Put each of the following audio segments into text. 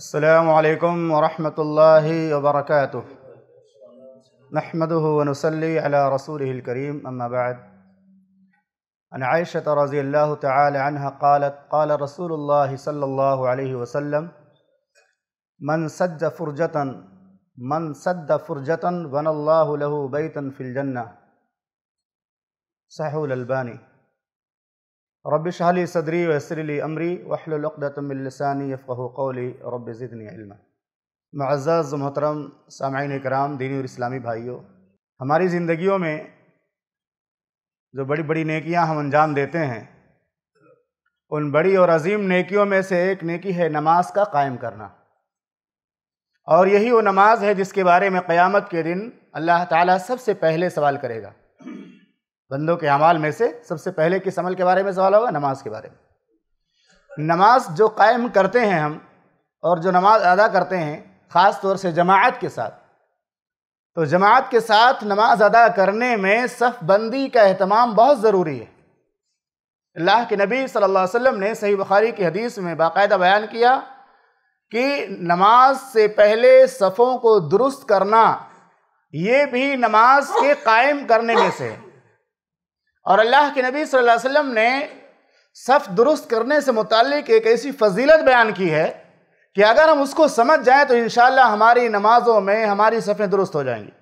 السلام عليكم ورحمة الله وبركاته نحمده ونصلي على رسوله الكريم أما بعد عن عائشة رضي الله تعالى عنها قالت قال رسول الله صلى الله عليه وسلم من سد فرجة من سد فرجة بنى الله له بيتا في الجنة صحيح الألباني रब शाहली सदरी वसरली अमरी वहलतमिलसानी फ़ो कौली रब ज़िदनी मज़्ज़ मोहतरम सामाइन कराम दीनी और इस्लामी भाइयों हमारी ज़िंदगियों में जो बड़ी बड़ी नेकियां हम अंजाम देते हैं उन बड़ी और अजीम नेकियों में से एक नेकी है नमाज का कायम करना और यही वो नमाज है जिसके बारे में क़यामत के दिन अल्लाह ताला सबसे पहले सवाल करेगा बंदों के अमाल में से सबसे पहले किस अमल के बारे में सवाल होगा नमाज के बारे में नमाज जो कायम करते हैं हम और जो नमाज अदा करते हैं ख़ास तौर से जमात के साथ तो जमात के साथ नमाज अदा करने में सफ़ बंदी का अहतमाम बहुत ज़रूरी है अल्लाह के नबी सल्लल्लाहु अलैहि वसल्लम ने सही बुखारी की हदीस में बाकायदा बयान किया कि नमाज से पहले सफ़ों को दुरुस्त करना ये भी नमाज के कायम करने में से है और अल्लाह के नबी सल्लल्लाहु अलैहि वसल्लम ने सफ़ दुरुस्त करने से मुतक़ एक ऐसी फजीलत बयान की है कि अगर हम उसको समझ जाएँ तो इन हमारी नमाज़ों में हमारी सफ़ें दुरुस्त हो जाएंगी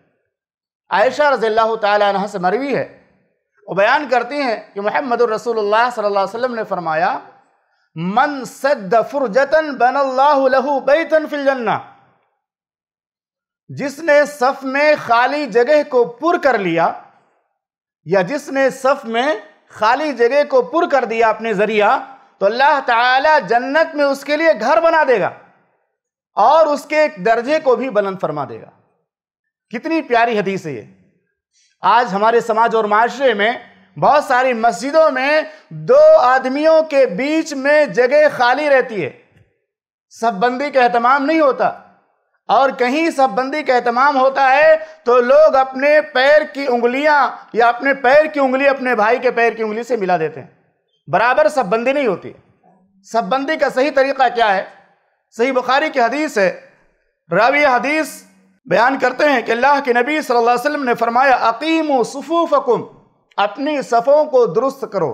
आयशा रज़ील् तह से मरवी है वो बयान करती हैं कि महमद रसूल सल्ला वसम ने फरमाया मन सद फुरजतन बन लहू बैतन फिल जन्ना जिसने सफ़ में खाली जगह को पुर कर लिया या जिसने सफ़ में खाली जगह को पुर कर दिया अपने ज़रिया तो अल्लाह ताला जन्नत में उसके लिए घर बना देगा और उसके एक दर्जे को भी बुलंद फरमा देगा कितनी प्यारी हदीस है ये आज हमारे समाज और माशरे में बहुत सारी मस्जिदों में दो आदमियों के बीच में जगह खाली रहती है सब बंदी का अहतमाम नहीं होता और कहीं सब बंदी का एहतमाम होता है तो लोग अपने पैर की उंगलियां या अपने पैर की उंगली अपने भाई के पैर की उंगली से मिला देते हैं बराबर सब बंदी नहीं होती सब बंदी का सही तरीका क्या है सही बुखारी की हदीस है रावी हदीस बयान करते हैं कि अल्लाह के नबी सल्लल्लाहु अलैहि वसल्लम ने फरमाया अकीम सफ़ूफ़ुम अपनी सफ़ों को दुरुस्त करो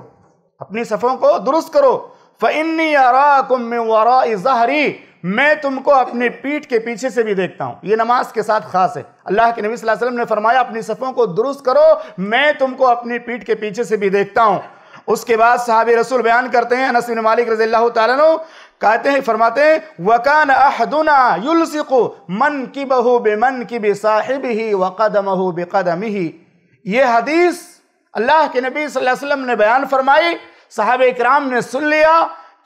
अपनी सफ़ों को दुरुस्त करो इन्नी अराकुम वरा जहरी मैं तुमको अपनी पीठ के पीछे से भी देखता हूं ये नमाज के साथ खास है अल्लाह के नबी सल्लल्लाहु अलैहि वसल्लम ने फरमाया अपनी सफ़ों को दुरुस्त करो मैं तुमको अपनी पीठ के पीछे से भी देखता हूं उसके बाद साहब रसूल बयान करते हैं अनस बिन मालिक रजी अल्लाह तु कहते हैं फरमाते हैं वकान अहदुना युलसिको मन की बहु बे मन की बे साहिब ही वक़दम कदम ही ये हदीस अल्लाह के नबी सल्लल्लाहु अलैहि वसल्लम ने बयान फरमाई साहब इकराम ने सुन लिया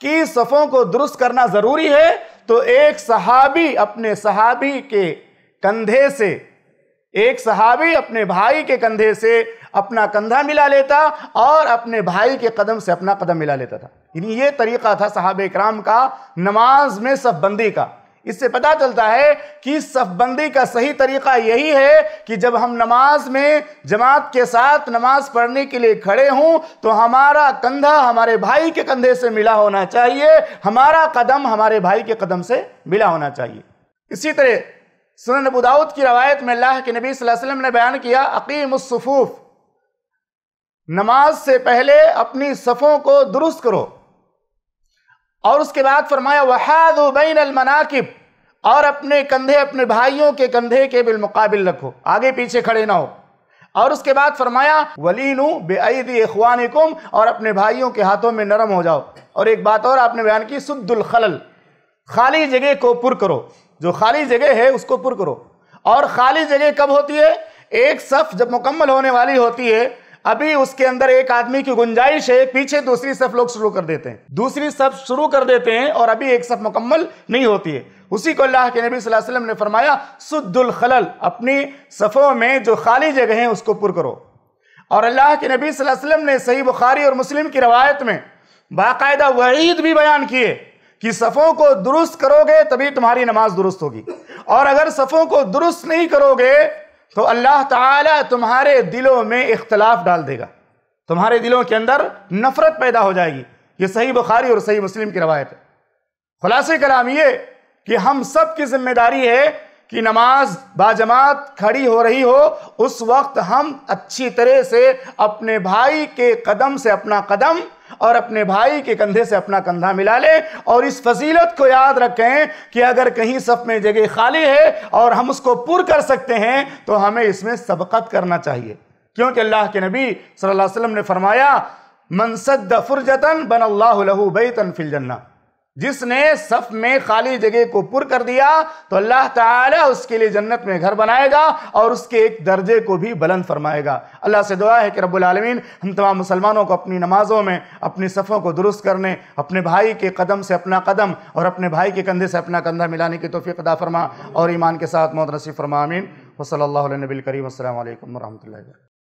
कि सफ़ों को दुरुस्त करना ज़रूरी है तो एक सहाबी अपने सहाबी के कंधे से एक सहाबी अपने भाई के कंधे से अपना कंधा मिला लेता और अपने भाई के कदम से अपना कदम मिला लेता था यानी ये तरीका था सहाब कराम का नमाज में सब बंदी का इससे पता चलता है कि सफबंदी का सही तरीका यही है कि जब हम नमाज में जमात के साथ नमाज पढ़ने के लिए खड़े हों तो हमारा कंधा हमारे भाई के कंधे से मिला होना चाहिए हमारा कदम हमारे भाई के कदम से मिला होना चाहिए इसी तरह सुन अबूदाऊद की रवायत में अल्लाह के नबी वसल्लम ने बयान किया अकीम अकीमसफ़ूफ़ नमाज से पहले अपनी सफ़ों को दुरुस्त करो और उसके बाद फरमाया वहाद बैन अलमनाकिब और अपने कंधे अपने भाइयों के कंधे के बिलमुकाबिल रखो आगे पीछे खड़े ना हो और उसके बाद फरमाया वलीनु बेद कुम और अपने भाइयों के हाथों में नरम हो जाओ और एक बात और आपने बयान की सुद्दुल खलल खाली जगह को पुर करो जो खाली जगह है उसको पुर करो और खाली जगह कब होती है एक सफ़ जब मुकम्मल होने वाली होती है अभी उसके अंदर एक आदमी की गुंजाइश है पीछे दूसरी सफ़ लोग शुरू कर देते हैं दूसरी सब शुरू कर देते हैं और अभी एक सफ़ मुकम्मल नहीं होती है उसी को अल्लाह के नबी सल्लल्लाहु अलैहि वसल्लम ने फरमाया सुद्दुल खलल अपनी सफ़ों में जो खाली जगह है उसको पुर करो और अल्लाह के नबी सल्लल्लाहु अलैहि वसल्लम ने सही बुखारी और मुस्लिम की रवायत में बाकायदा वहीद भी बयान किए कि सफ़ों को दुरुस्त करोगे तभी तुम्हारी नमाज दुरुस्त होगी और अगर सफ़ों को दुरुस्त नहीं करोगे तो अल्लाह ताला तुम्हारे दिलों में इख्तलाफ डाल देगा तुम्हारे दिलों के अंदर नफरत पैदा हो जाएगी ये सही बुखारी और सही मुस्लिम की रवायत है खुलासे कलाम ये कि हम सब की जिम्मेदारी है कि नमाज बाजमात खड़ी हो रही हो उस वक्त हम अच्छी तरह से अपने भाई के कदम से अपना कदम और अपने भाई के कंधे से अपना कंधा मिला ले और इस फजीलत को याद रखें कि अगर कहीं सब में जगह खाली है और हम उसको पुर कर सकते हैं तो हमें इसमें सबकत करना चाहिए क्योंकि अल्लाह के नबी सल्लल्लाहु अलैहि वसल्लम ने फरमाया मनसद फुरजतन बन अल्लाह बैतन फिल जन्ना जिसने सफ में खाली जगह को पुर कर दिया तो अल्लाह ताला उसके लिए जन्नत में घर बनाएगा और उसके एक दर्जे को भी बुलंद फरमाएगा अल्लाह से दुआ है कि रब्बुल आलमीन हम तमाम मुसलमानों को अपनी नमाज़ों में अपनी सफ़ों को दुरुस्त करने अपने भाई के कदम से अपना कदम और अपने भाई के कंधे से अपना कंधा मिलाने की तोफ़ी अदा फरमा और ईमान के साथ मोहत नसीब अमीन वसल नबील करीम असल वरहमल